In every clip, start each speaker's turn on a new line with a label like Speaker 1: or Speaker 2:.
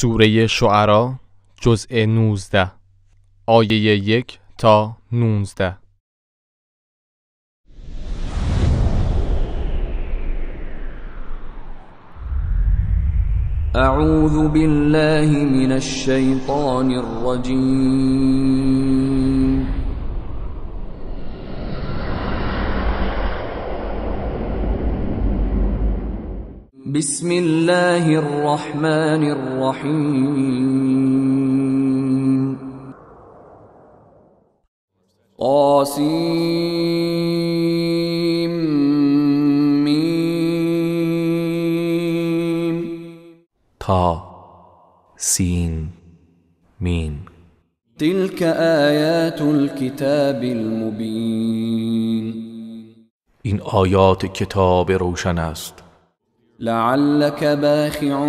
Speaker 1: سوره شعرا جزء 19 آیه 1 تا 19
Speaker 2: اعوذ بالله من الشیطان الرجیم بسم الله الرحمن الرحیم قاسیم
Speaker 1: میم تا سین مین
Speaker 2: تلک آیات الکتاب المبین
Speaker 1: این آیات کتاب روشن است
Speaker 2: لعلك باخع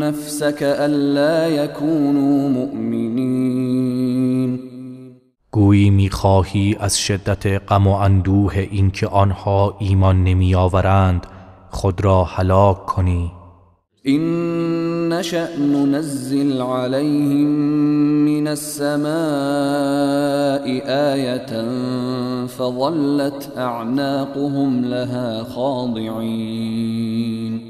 Speaker 2: نفسك ألا يكونوا مُؤْمِنِينَ
Speaker 1: گویی میخواهی از شدت غم و اندوه اینکه آنها ایمان نمیآورند خود را هلاک کنی
Speaker 2: نشأ ننزل عليهم من السماء آية فظلت أعناقهم لها خاضعين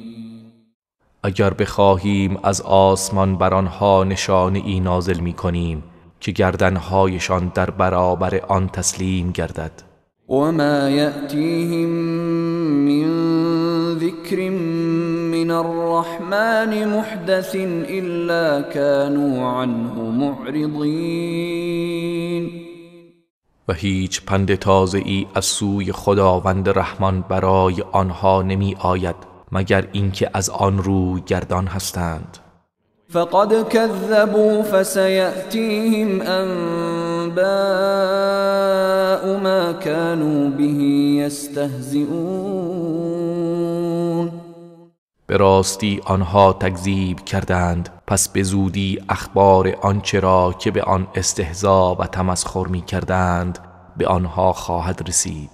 Speaker 1: اگر بخواهیم از آسمان بر آنها نشانه ای نازل می کنیم که گردنهایشان در برابر آن تسلیم گردد
Speaker 2: و ما یأتیهم من ذکر من الرحمن محدث إلا كانوا عنه معرضين
Speaker 1: و هیچ پند تازه ای از سوی خداوند رحمان برای آنها نمی آید مگر اینکه از آن رو گردان هستند
Speaker 2: فقد كذبوا فسيأتيهم انباء ما كانوا به يستهزئون به
Speaker 1: راستی آنها تکذیب کردند پس به زودی اخبار آنچرا که به آن استهزا و تمسخر می کردند به آنها خواهد رسید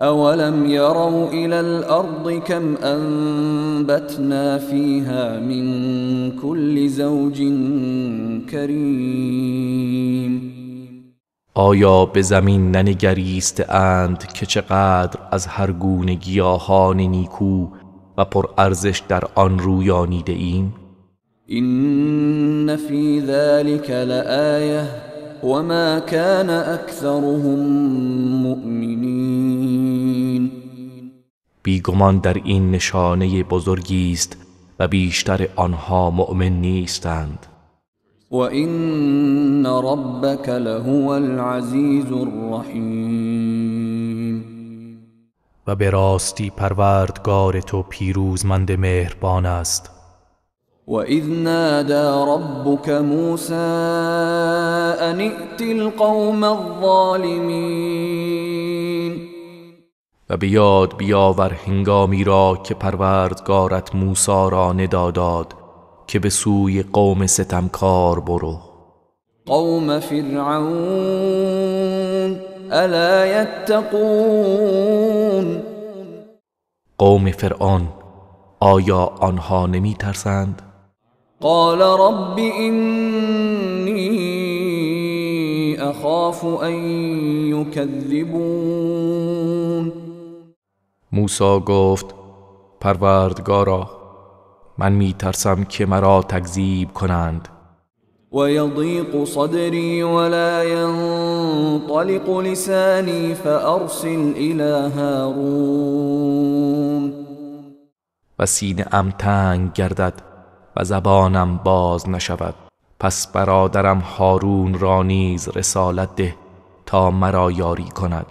Speaker 2: اولم یرو الی الارض کم انبتنا فیها من کل زوج کریم
Speaker 1: آیا به زمین ننگریست اند که چقدر از هر گونه گیاهان نیکو و پر ارزش در آن رویانیده ایم
Speaker 2: این فی ذلك لآیه ما کان اکثرهم مؤمنین
Speaker 1: بیگمان در این نشانه بزرگی است و بیشتر آنها مؤمن نیستند
Speaker 2: و این ربک لهو العزیز الرحیم
Speaker 1: و به راستی پروردگار تو پیروزمند مهربان است
Speaker 2: و اذ نادا ربک موسا ان القوم الظالمین
Speaker 1: و بیاد بیاور هنگامی را که پروردگارت موسا را نداداد که به سوی قوم ستمکار برو
Speaker 2: قوم فرعون الا یتقون
Speaker 1: قوم فرعون آیا آنها نمی ترسند؟
Speaker 2: قال رب اینی اخاف ان یکذبون
Speaker 1: موسا گفت پروردگارا من می ترسم که مرا تکذیب کنند
Speaker 2: ويضيق صدري ولا ينطلق لساني فأرسل إلى هارون
Speaker 1: و سینه ام تنگ گردد و زبانم باز نشود پس برادرم هارون را نیز رسالت ده تا مرا یاری کند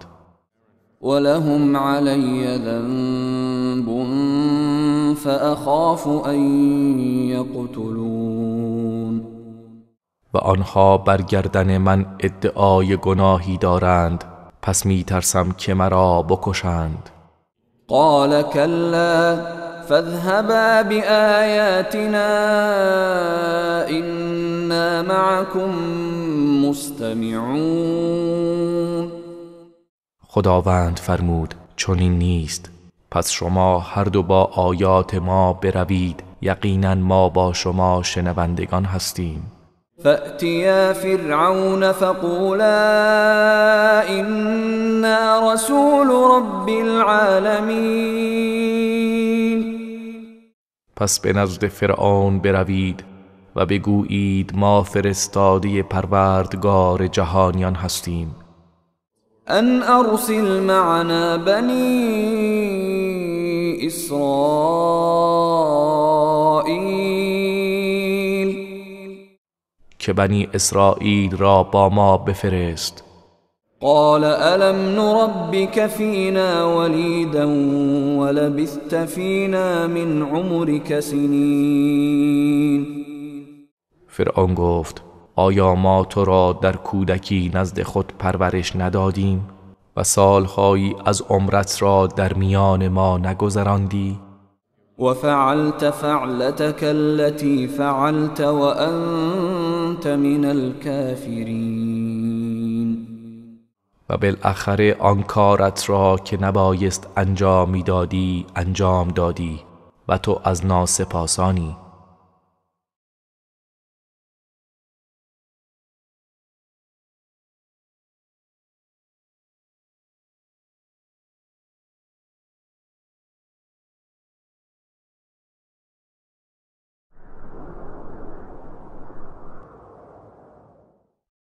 Speaker 2: ولهم علی ذنب فاخاف ان یقتلون
Speaker 1: و آنها برگردن من ادعای گناهی دارند پس می ترسم که مرا بکشند
Speaker 2: قال کلا فاذهبا بآیاتنا اینا معکم مستمعون
Speaker 1: خداوند فرمود چنین نیست پس شما هر دو با آیات ما بروید یقینا ما با شما شنوندگان هستیم
Speaker 2: فأتيا فرعون فقولا إنا رسول رب العالمین
Speaker 1: پس به نزد فرعون بروید و بگویید ما فرستاده پروردگار جهانیان هستیم
Speaker 2: ان ارسل معنا بنی اسرائیل
Speaker 1: که بنی اسرائیل را با ما بفرست
Speaker 2: قال ألم نربك فينا وليدا ولبثت فينا من عمرك سنين
Speaker 1: فرعون گفت آیا ما تو را در کودکی نزد خود پرورش ندادیم و سالهایی از عمرت را در میان ما نگذراندی
Speaker 2: و فعلت فعلتک التی فعلت وانت من الکافرین
Speaker 1: و بالاخره آن کارت را که نبایست انجام میدادی انجام دادی و تو از ناسپاسانی